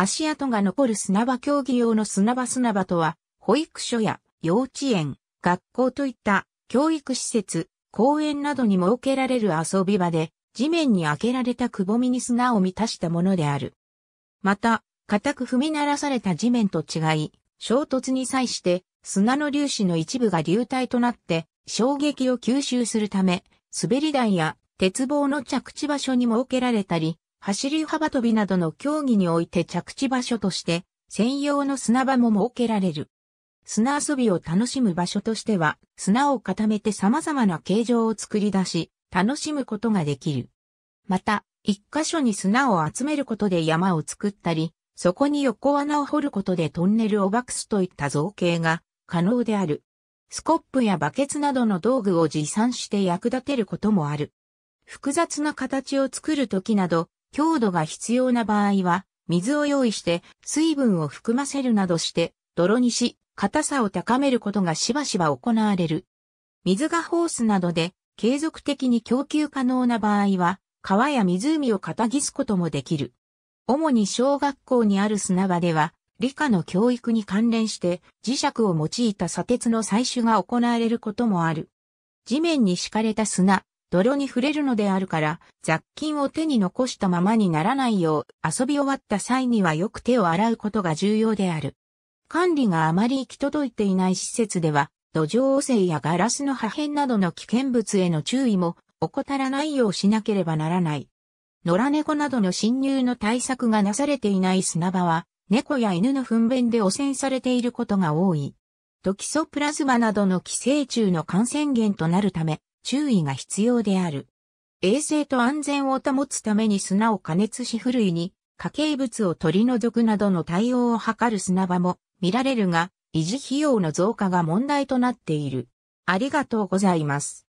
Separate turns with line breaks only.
足跡が残る砂場競技用の砂場砂場とは、保育所や幼稚園、学校といった教育施設、公園などに設けられる遊び場で、地面に開けられたくぼみに砂を満たしたものである。また、固く踏み鳴らされた地面と違い、衝突に際して砂の粒子の一部が流体となって衝撃を吸収するため、滑り台や鉄棒の着地場所に設けられたり、走り幅跳びなどの競技において着地場所として専用の砂場も設けられる。砂遊びを楽しむ場所としては砂を固めて様々な形状を作り出し楽しむことができる。また、一箇所に砂を集めることで山を作ったり、そこに横穴を掘ることでトンネルを爆すといった造形が可能である。スコップやバケツなどの道具を持参して役立てることもある。複雑な形を作るときなど、強度が必要な場合は、水を用意して水分を含ませるなどして泥にし、硬さを高めることがしばしば行われる。水がホースなどで継続的に供給可能な場合は、川や湖を片ぎすこともできる。主に小学校にある砂場では、理科の教育に関連して磁石を用いた砂鉄の採取が行われることもある。地面に敷かれた砂、泥に触れるのであるから、雑菌を手に残したままにならないよう、遊び終わった際にはよく手を洗うことが重要である。管理があまり行き届いていない施設では、土壌汚染やガラスの破片などの危険物への注意も怠らないようしなければならない。野良猫などの侵入の対策がなされていない砂場は、猫や犬の糞便で汚染されていることが多い。トキソプラズマなどの寄生虫の感染源となるため、注意が必要である。衛生と安全を保つために砂を加熱し古いに、家計物を取り除くなどの対応を図る砂場も見られるが、維持費用の増加が問題となっている。ありがとうございます。